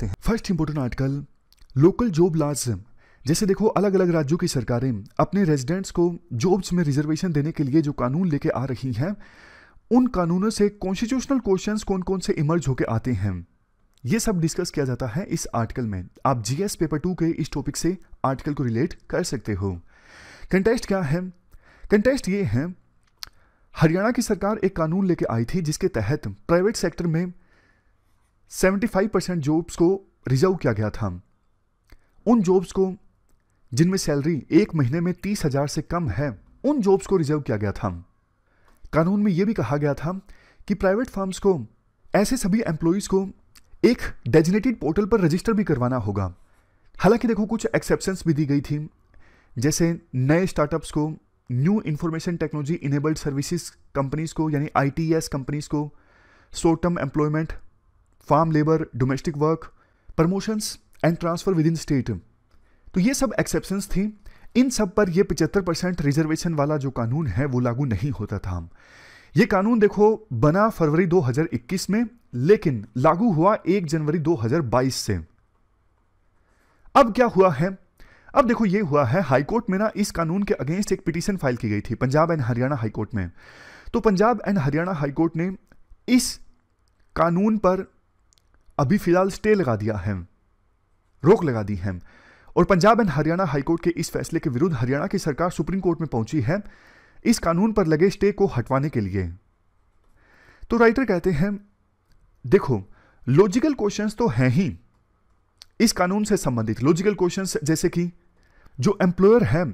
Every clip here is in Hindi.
सकते हैं first important article local job laws जैसे देखो अलग अलग राज्यों की सरकारें अपने रेजिडेंट्स को जॉब्स में रिजर्वेशन देने के लिए जो कानून लेके आ रही हैं उन कानूनों से कॉन्स्टिट्यूशनल क्वेश्चन कौन कौन से इमर्ज होके आते हैं ये सब डिस्कस किया जाता है इस आर्टिकल में आप जीएस पेपर टू के इस टॉपिक से आर्टिकल को रिलेट कर सकते हो कंटेस्ट क्या है कंटेस्ट ये है हरियाणा की सरकार एक कानून लेके आई थी जिसके तहत प्राइवेट सेक्टर में 75 परसेंट जॉब्स को रिजर्व किया गया था उन जॉब्स को जिनमें सैलरी एक महीने में तीस हजार से कम है उन जॉब्स को रिजर्व किया गया था कानून में यह भी कहा गया था कि प्राइवेट फर्म्स को ऐसे सभी एम्प्लॉयज़ को एक डेजिनेटेड पोर्टल पर रजिस्टर भी करवाना होगा हालांकि देखो कुछ एक्सेप्शंस भी दी गई थी जैसे नए स्टार्टअप्स को new information technology enabled services companies को यानी आईटीएस कंपनीज को short term employment farm labour domestic work promotions and transfer within state तो ये सब एक्सेप्शंस थी इन सब पर ये 75 परसेंट रिजर्वेशन वाला जो कानून है वो लागू नहीं होता था ये कानून देखो बना फरवरी 2021 में लेकिन लागू हुआ 1 जनवरी 2022 से अब क्या हुआ है अब देखो ये हुआ है हाईकोर्ट में ना इस कानून के अगेंस्ट एक पिटीशन फाइल की गई थी पंजाब एंड हरियाणा हाईकोर्ट में तो पंजाब एंड हरियाणा हाईकोर्ट ने इस कानून पर अभी फिलहाल स्टे लगा दिया है रोक लगा दी है और पंजाब एंड हरियाणा हाईकोर्ट के इस फैसले के विरुद्ध हरियाणा की सरकार सुप्रीम कोर्ट में पहुंची है इस कानून पर लगे स्टे को हटवाने के लिए तो राइटर कहते हैं देखो लॉजिकल क्वेश्चंस तो हैं ही इस कानून से संबंधित लॉजिकल क्वेश्चंस जैसे कि जो एम्प्लॉयर है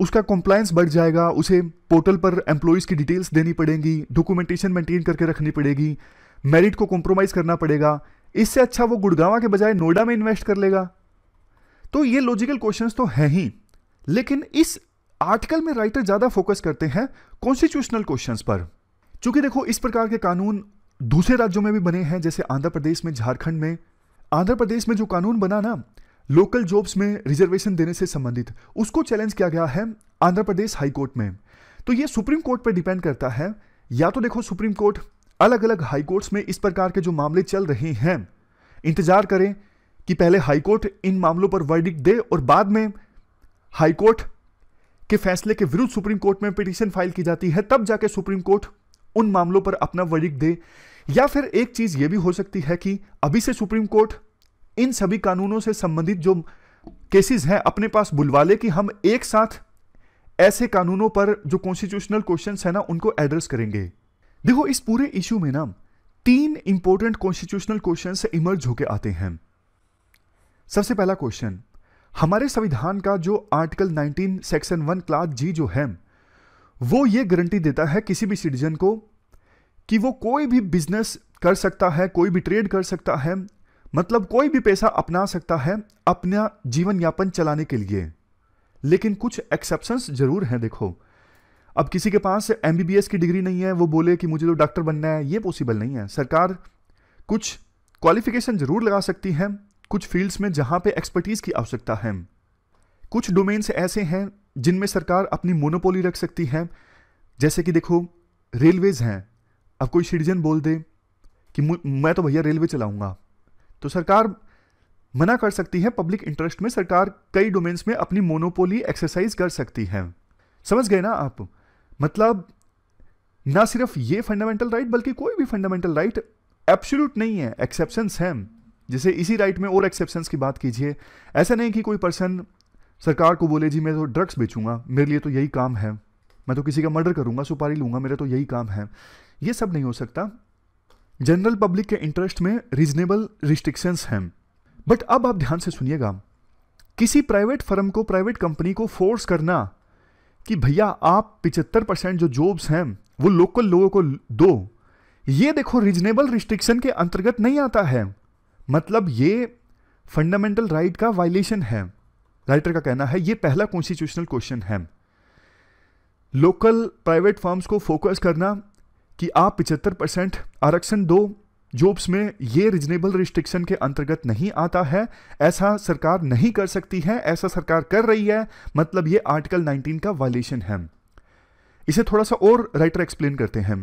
उसका कंप्लायंस बढ़ जाएगा उसे पोर्टल पर एम्प्लॉयज़ की डिटेल्स देनी पड़ेंगी डॉक्यूमेंटेशन मेंटेन करके रखनी पड़ेगी मेरिट को कॉम्प्रोमाइज़ करना पड़ेगा इससे अच्छा वो गुड़गावा के बजाय नोएडा में इन्वेस्ट कर लेगा तो ये लॉजिकल क्वेश्चंस तो हैं ही लेकिन इस आर्टिकल में राइटर ज़्यादा फोकस करते हैं कॉन्स्टिट्यूशनल क्वेश्चंस पर चूंकि देखो इस प्रकार के कानून दूसरे राज्यों में भी बने हैं जैसे आंध्र प्रदेश में झारखंड में आंध्र प्रदेश में जो कानून बना ना लोकल जॉब्स में रिजर्वेशन देने से संबंधित उसको चैलेंज किया गया है आंध्र प्रदेश हाई कोर्ट में तो ये सुप्रीम कोर्ट पर डिपेंड करता है या तो देखो सुप्रीम कोर्ट अलग अलग हाईकोर्ट्स में इस प्रकार के जो मामले चल रहे हैं इंतजार करें कि पहले हाईकोर्ट इन मामलों पर वर्डिक दे और बाद में हाईकोर्ट के फैसले के विरुद्ध सुप्रीम कोर्ट में पिटिशन फाइल की जाती है तब जाके सुप्रीम कोर्ट उन मामलों पर अपना वर्डिक दे या फिर एक चीज यह भी हो सकती है कि अभी से सुप्रीम कोर्ट इन सभी कानूनों से संबंधित जो केसेस हैं अपने पास बुलवा ले कि हम एक साथ ऐसे कानूनों पर जो कॉन्स्टिट्यूशनल क्वेश्चंस है ना उनको एड्रेस करेंगे देखो इस पूरे इश्यू में ना तीन इंपॉर्टेंट कॉन्स्टिट्यूशनल क्वेश्चन इमर्ज होके आते हैं सबसे पहला क्वेश्चन हमारे संविधान का जो आर्टिकल 19 सेक्शन 1 क्लास जी जो है वो ये गारंटी देता है किसी भी सिटीजन को कि वो कोई भी बिजनेस कर सकता है कोई भी ट्रेड कर सकता है मतलब कोई भी पैसा अपना सकता है अपना जीवन यापन चलाने के लिए लेकिन कुछ एक्सेप्शन जरूर हैं देखो अब किसी के पास एम की डिग्री नहीं है वो बोले कि मुझे तो डॉक्टर बनना है ये पॉसिबल नहीं है सरकार कुछ क्वालिफिकेशन ज़रूर लगा सकती है कुछ फील्ड्स में जहाँ पे एक्सपर्टीज़ की आवश्यकता है कुछ डोमेन्स ऐसे हैं जिनमें सरकार अपनी मोनोपोली रख सकती है जैसे कि देखो रेलवेज़ हैं अब कोई सिटीजन बोल दे कि मैं तो भैया रेलवे चलाऊंगा तो सरकार मना कर सकती है पब्लिक इंटरेस्ट में सरकार कई डोमेन्स में अपनी मोनोपोली एक्सरसाइज कर सकती है समझ गए ना आप मतलब ना सिर्फ ये फंडामेंटल राइट बल्कि कोई भी फंडामेंटल राइट एब्सोल्यूट नहीं है एक्सेप्शंस हैं जैसे इसी राइट में और एक्सेप्शंस की बात कीजिए ऐसा नहीं कि कोई पर्सन सरकार को बोले जी मैं तो ड्रग्स बेचूंगा मेरे लिए तो यही काम है मैं तो किसी का मर्डर करूंगा सुपारी लूंगा मेरा तो यही काम है ये सब नहीं हो सकता जनरल पब्लिक के इंटरेस्ट में रीजनेबल रिस्ट्रिक्शंस हैं बट अब आप ध्यान से सुनिएगा किसी प्राइवेट फर्म को प्राइवेट कंपनी को फोर्स करना कि भैया आप पिचहत्तर परसेंट जो जॉब्स हैं वो लोकल लोगों को दो ये देखो रीजनेबल रिस्ट्रिक्शन के अंतर्गत नहीं आता है मतलब ये फंडामेंटल राइट का वायलेशन है राइटर का कहना है ये पहला कॉन्स्टिट्यूशनल क्वेश्चन है लोकल प्राइवेट फर्म्स को फोकस करना कि आप पिचहत्तर परसेंट आरक्षण दो जॉब्स में ये रिजनेबल रिस्ट्रिक्शन के अंतर्गत नहीं आता है ऐसा सरकार नहीं कर सकती है ऐसा सरकार कर रही है मतलब ये आर्टिकल 19 का वायलेशन है इसे थोड़ा सा और राइटर एक्सप्लेन करते हैं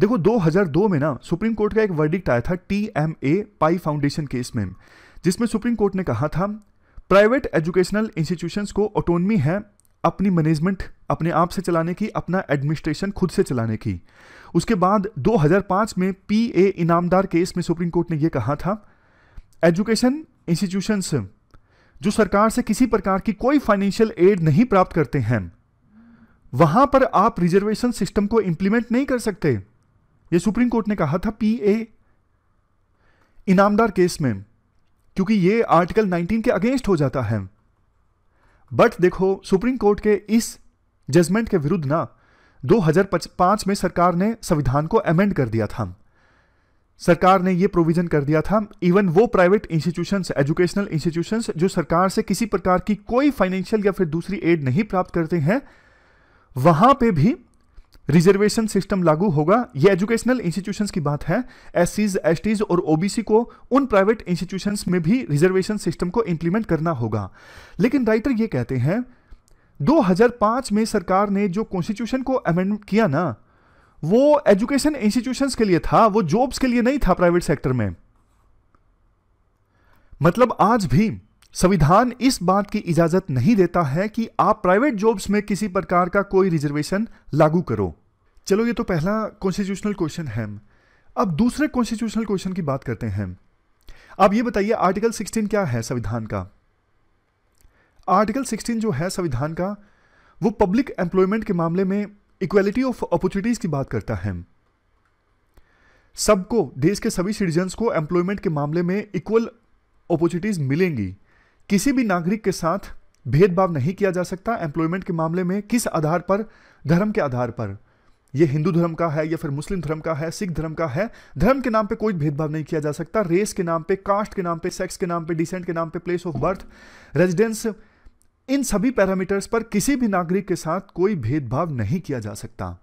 देखो 2002 में ना सुप्रीम कोर्ट का एक वर्डिक्ट आया था T M A Pai foundation case में जिसमें सुप्रीम कोर्ट ने कहा था प्राइवेट एजुकेशनल इंस्टीट्यूशंस को ऑटोनमी है अपनी मैनेजमेंट अपने आप से चलाने की अपना एडमिनिस्ट्रेशन खुद से चलाने की उसके बाद 2005 में पी ए इनामदार केस में सुप्रीम कोर्ट ने यह कहा था एजुकेशन इंस्टीट्यूशंस जो सरकार से किसी प्रकार की कोई फाइनेंशियल एड नहीं प्राप्त करते हैं वहां पर आप रिजर्वेशन सिस्टम को इंप्लीमेंट नहीं कर सकते यह सुप्रीम कोर्ट ने कहा था पी ए इनामदार केस में क्योंकि ये आर्टिकल 19 के अगेंस्ट हो जाता है बट देखो सुप्रीम कोर्ट के इस जजमेंट के विरुद्ध ना 2005 में सरकार ने संविधान को अमेंड कर दिया था सरकार ने यह प्रोविजन कर दिया था इवन वो प्राइवेट इंस्टीट्यूशंस एजुकेशनल इंस्टीट्यूशंस जो सरकार से किसी प्रकार की कोई फाइनेंशियल या फिर दूसरी एड नहीं प्राप्त करते हैं वहां पे भी रिजर्वेशन सिस्टम लागू होगा ये एजुकेशनल इंस्टीट्यूशंस की बात है एस एसटीज और ओबीसी को उन प्राइवेट इंस्टीट्यूशंस में भी रिजर्वेशन सिस्टम को इंप्लीमेंट करना होगा लेकिन राइटर ये कहते हैं 2005 में सरकार ने जो कॉन्स्टिट्यूशन को अमेंडमेंट किया ना वो एजुकेशन इंस्टीट्यूशंस के लिए था वो जॉब्स के लिए नहीं था प्राइवेट सेक्टर में मतलब आज भी संविधान इस बात की इजाजत नहीं देता है कि आप प्राइवेट जॉब्स में किसी प्रकार का कोई रिजर्वेशन लागू करो चलो ये तो पहला कॉन्स्टिट्यूशनल क्वेश्चन है अब दूसरे कॉन्स्टिट्यूशनल क्वेश्चन की बात करते हैं आप ये बताइए आर्टिकल 16 क्या है संविधान का आर्टिकल 16 जो है संविधान का वो पब्लिक एम्प्लॉयमेंट के मामले में इक्वेलिटी ऑफ अपॉर्चुनिटीज की बात करता है सबको देश के सभी सिटीजन्स को एम्प्लॉयमेंट के मामले में इक्वल अपॉर्चुनिटीज मिलेंगी किसी भी नागरिक के साथ भेदभाव नहीं किया जा सकता एम्प्लॉयमेंट के मामले में किस आधार पर धर्म के आधार पर ये हिंदू धर्म का है या फिर मुस्लिम धर्म का है सिख धर्म का है धर्म के नाम पे कोई भेदभाव नहीं किया जा सकता रेस के नाम पे कास्ट के नाम पे सेक्स के नाम पे डिसेंट के नाम पे प्लेस ऑफ बर्थ रेजिडेंस इन सभी पैरामीटर्स पर किसी भी नागरिक के साथ कोई भेदभाव नहीं किया जा सकता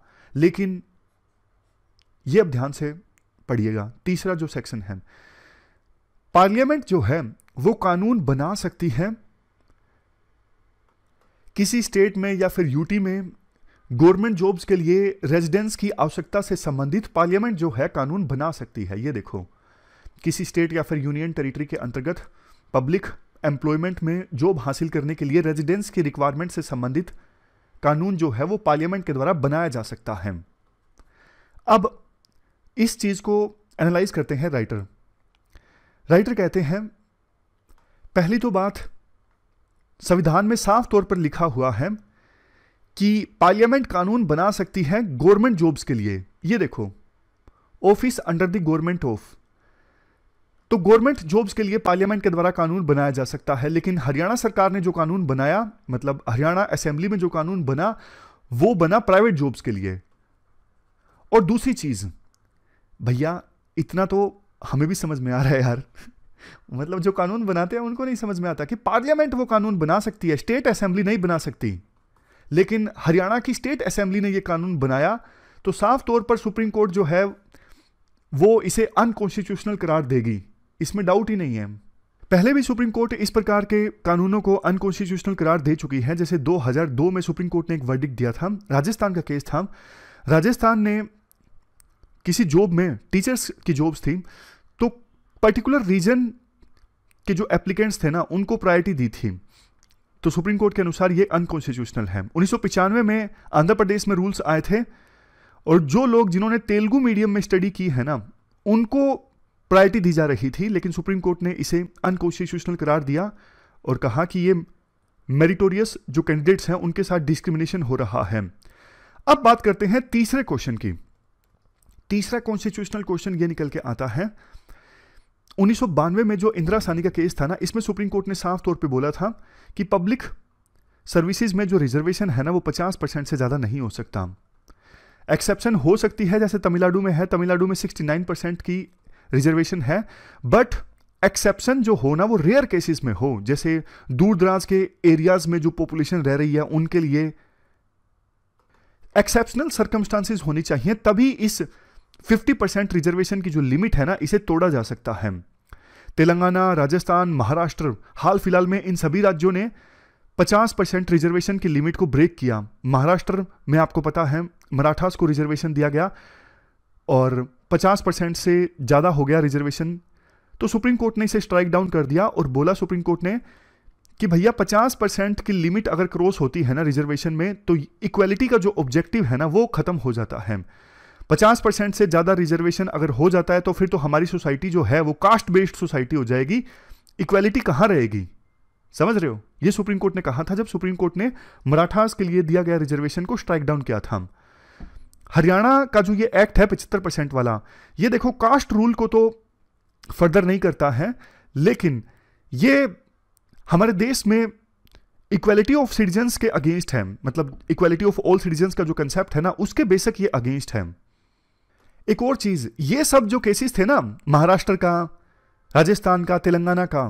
लेकिन यह अब ध्यान से पढ़िएगा तीसरा जो सेक्शन है पार्लियामेंट जो है वो कानून बना सकती है किसी स्टेट में या फिर यूटी में गवर्नमेंट जॉब्स के लिए रेजिडेंस की आवश्यकता से संबंधित पार्लियामेंट जो है कानून बना सकती है ये देखो किसी स्टेट या फिर यूनियन टेरिटरी के अंतर्गत पब्लिक एम्प्लॉयमेंट में जॉब हासिल करने के लिए रेजिडेंस की रिक्वायरमेंट से संबंधित कानून जो है वो पार्लियामेंट के द्वारा बनाया जा सकता है अब इस चीज़ को एनालाइज करते हैं राइटर राइटर कहते हैं पहली तो बात संविधान में साफ तौर पर लिखा हुआ है कि पार्लियामेंट कानून बना सकती है गवर्नमेंट जॉब्स के लिए ये देखो office under the government of तो गवर्नमेंट जॉब्स के लिए पार्लियामेंट के द्वारा कानून बनाया जा सकता है लेकिन हरियाणा सरकार ने जो कानून बनाया मतलब हरियाणा असेंबली में जो कानून बना वो बना प्राइवेट जॉब्स के लिए और दूसरी चीज भैया इतना तो हमें भी समझ में आ रहा है यार मतलब जो कानून बनाते हैं उनको नहीं समझ में आता कि पार्लियामेंट वो कानून बना सकती है स्टेट असेंबली नहीं बना सकती लेकिन हरियाणा की स्टेट असेंबली ने ये कानून बनाया तो साफ तौर पर सुप्रीम कोर्ट जो है वो इसे अनकॉन्स्टिट्यूशनल करार देगी इसमें डाउट ही नहीं है पहले भी सुप्रीम कोर्ट इस प्रकार के कानूनों को अनकॉन्स्टिट्यूशनल करार दे चुकी है जैसे 2002 में सुप्रीम कोर्ट ने एक वर्डिक दिया था राजस्थान का केस था राजस्थान ने किसी जॉब में टीचर्स की जॉब्स थी पर्टिकुलर रीजन के जो एप्लीकेंट्स थे ना उनको प्रायोरिटी दी थी तो सुप्रीम कोर्ट के अनुसार ये अनकॉन्स्टिट्यूशनल है उन्नीस में आंध्र प्रदेश में रूल्स आए थे और जो लोग जिन्होंने तेलुगु मीडियम में स्टडी की है ना उनको प्रायोरिटी दी जा रही थी लेकिन सुप्रीम कोर्ट ने इसे अनकॉन्स्टिट्यूशनल करार दिया और कहा कि ये मेरिटोरियस जो कैंडिडेट्स हैं उनके साथ डिस्क्रिमिनेशन हो रहा है अब बात करते हैं तीसरे क्वेश्चन की तीसरा कॉन्स्टिट्यूशनल क्वेश्चन ये निकल के आता है उन्नीस में जो इंदिरा सानी का केस था ना इसमें सुप्रीम कोर्ट ने साफ तौर पे बोला था कि पब्लिक सर्विसेज में जो रिजर्वेशन है ना वो 50 परसेंट से ज़्यादा नहीं हो सकता एक्सेप्शन हो सकती है जैसे तमिलनाडु में है तमिलनाडु में 69 परसेंट की रिजर्वेशन है बट एक्सेप्शन जो हो ना वो रेयर केसेस में हो जैसे दूर दराज के एरियाज में जो पॉपुलेशन रह रही है उनके लिए एक्सेप्शनल सर्कमस्टांसिस होनी चाहिए तभी इस 50 परसेंट रिजर्वेशन की जो लिमिट है ना इसे तोड़ा जा सकता है तेलंगाना राजस्थान महाराष्ट्र हाल फिलहाल में इन सभी राज्यों ने 50 परसेंट रिजर्वेशन की लिमिट को ब्रेक किया महाराष्ट्र में आपको पता है मराठास को रिजर्वेशन दिया गया और 50 परसेंट से ज़्यादा हो गया रिजर्वेशन तो सुप्रीम कोर्ट ने इसे स्ट्राइक डाउन कर दिया और बोला सुप्रीम कोर्ट ने कि भैया 50 परसेंट की लिमिट अगर क्रॉस होती है ना रिजर्वेशन में तो इक्वेलिटी का जो ऑब्जेक्टिव है ना वो ख़त्म हो जाता है पचास परसेंट से ज़्यादा रिजर्वेशन अगर हो जाता है तो फिर तो हमारी सोसाइटी जो है वो कास्ट बेस्ड सोसाइटी हो जाएगी इक्वेलिटी कहां रहेगी समझ रहे हो ये सुप्रीम कोर्ट ने कहा था जब सुप्रीम कोर्ट ने मराठास के लिए दिया गया रिजर्वेशन को स्ट्राइक डाउन किया था हरियाणा का जो ये एक्ट है पचहत्तर परसेंट वाला ये देखो कास्ट रूल को तो फर्दर नहीं करता है लेकिन ये हमारे देश में इक्वेलिटी ऑफ सिटीजन्स के अगेंस्ट है मतलब इक्वेलिटी ऑफ ऑल सिटीजन्स का जो कंसेप्ट है ना उसके बेसक ये अगेंस्ट है एक और चीज ये सब जो केसेस थे ना महाराष्ट्र का राजस्थान का तेलंगाना का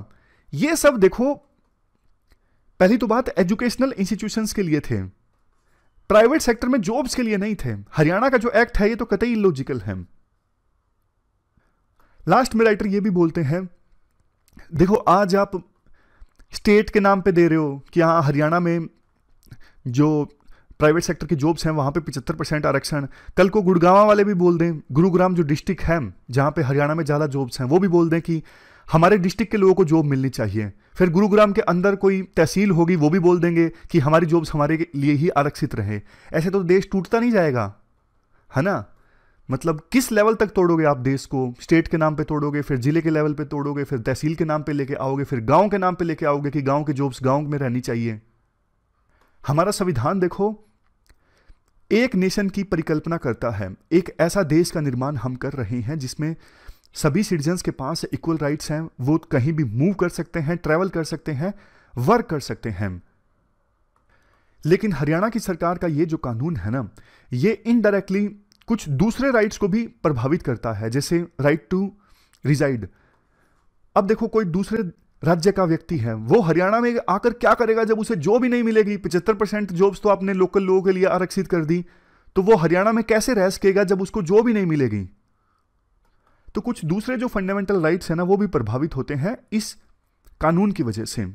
ये सब देखो पहली तो बात एजुकेशनल इंस्टीट्यूशंस के लिए थे प्राइवेट सेक्टर में जॉब्स के लिए नहीं थे हरियाणा का जो एक्ट है ये तो कतई लॉजिकल है लास्ट में राइटर ये भी बोलते हैं देखो आज आप स्टेट के नाम पे दे रहे हो कि हाँ हरियाणा में जो प्राइवेट सेक्टर की जॉब्स हैं वहाँ पे पिछहत्तर परसेंट आरक्षण कल को गुड़गावा वाले भी बोल दें गुरुग्राम जो डिस्ट्रिक्ट है जहाँ पे हरियाणा में ज़्यादा जॉब्स हैं वो भी बोल दें कि हमारे डिस्ट्रिक्ट के लोगों को जॉब मिलनी चाहिए फिर गुरुग्राम के अंदर कोई तहसील होगी वो भी बोल देंगे कि हमारी जॉब्स हमारे लिए ही आरक्षित रहे ऐसे तो देश टूटता नहीं जाएगा है ना मतलब किस लेवल तक तोड़ोगे आप देश को स्टेट के नाम पे तोड़ोगे फिर जिले के लेवल पे तोड़ोगे फिर तहसील के नाम पे लेके आओगे फिर गांव के नाम पे लेके आओगे कि गांव के जॉब्स गांव में रहनी चाहिए हमारा संविधान देखो एक नेशन की परिकल्पना करता है एक ऐसा देश का निर्माण हम कर रहे हैं जिसमें सभी सिटीजन्स के पास इक्वल राइट्स हैं वो कहीं भी मूव कर सकते हैं ट्रैवल कर सकते हैं वर्क कर सकते हैं लेकिन हरियाणा की सरकार का ये जो कानून है ना ये इनडायरेक्टली कुछ दूसरे राइट्स को भी प्रभावित करता है जैसे राइट टू रिजाइड अब देखो कोई दूसरे राज्य का व्यक्ति है वो हरियाणा में आकर क्या करेगा जब उसे जॉब ही नहीं मिलेगी पचहत्तर परसेंट जॉब्स तो आपने लोकल लोगों के लिए आरक्षित कर दी तो वो हरियाणा में कैसे रह सकेगा जब उसको जॉब ही नहीं मिलेगी तो कुछ दूसरे जो फंडामेंटल राइट्स हैं ना वो भी प्रभावित होते हैं इस कानून की वजह से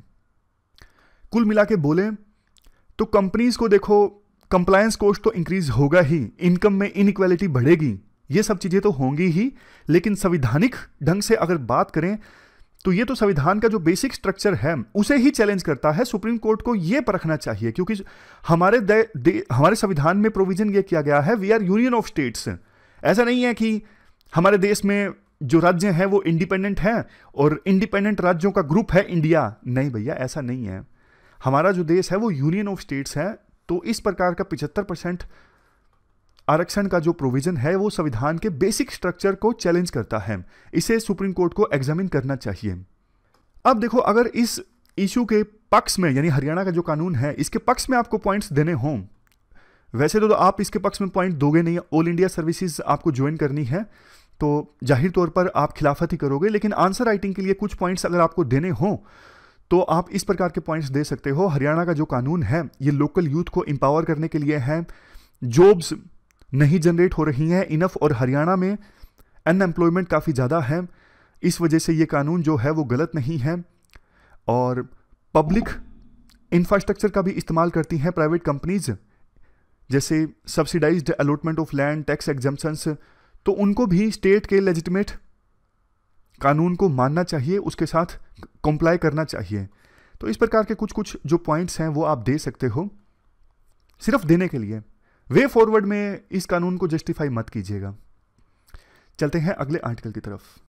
कुल मिला के बोले तो कंपनीज को देखो कंप्लायंस कोस्ट तो इंक्रीज होगा ही इनकम में इनक्वालिटी बढ़ेगी ये सब चीज़ें तो होंगी ही लेकिन संविधानिक ढंग से अगर बात करें तो ये तो संविधान का जो बेसिक स्ट्रक्चर है उसे ही चैलेंज करता है सुप्रीम कोर्ट को ये परखना चाहिए क्योंकि हमारे दे, दे, हमारे संविधान में प्रोविजन ये किया गया है we are union of states ऐसा नहीं है कि हमारे देश में जो राज्य हैं वो इंडिपेंडेंट हैं और इंडिपेंडेंट राज्यों का ग्रुप है इंडिया नहीं भैया ऐसा नहीं है हमारा जो देश है वो यूनियन ऑफ स्टेट्स है तो इस प्रकार का पिचहत्तर परसेंट आरक्षण का जो प्रोविजन है वो संविधान के बेसिक स्ट्रक्चर को चैलेंज करता है इसे सुप्रीम कोर्ट को एग्जामिन करना चाहिए अब देखो अगर इस इशू के पक्ष में यानी हरियाणा का जो कानून है इसके पक्ष में आपको पॉइंट्स देने हों वैसे तो, तो आप इसके पक्ष में पॉइंट दोगे नहीं ऑल इंडिया सर्विसेज आपको ज्वाइन करनी है तो जाहिर तौर पर आप खिलाफत ही करोगे लेकिन आंसर राइटिंग के लिए कुछ पॉइंट्स अगर आपको देने हों तो आप इस प्रकार के पॉइंट्स दे सकते हो हरियाणा का जो कानून है ये लोकल यूथ को एम्पावर करने के लिए है जॉब्स नहीं जनरेट हो रही हैं इनफ और हरियाणा में अनएम्प्लॉयमेंट काफ़ी ज़्यादा है इस वजह से ये कानून जो है वो गलत नहीं है और पब्लिक इंफ्रास्ट्रक्चर का भी इस्तेमाल करती हैं प्राइवेट कंपनीज जैसे subsidised allotment of land tax exemptions तो उनको भी स्टेट के लेजिटिमेट कानून को मानना चाहिए उसके साथ कंप्लाई करना चाहिए तो इस प्रकार के कुछ कुछ जो पॉइंट्स हैं वो आप दे सकते हो सिर्फ देने के लिए वे फॉरवर्ड में इस कानून को जस्टिफाई मत कीजिएगा चलते हैं अगले आर्टिकल की तरफ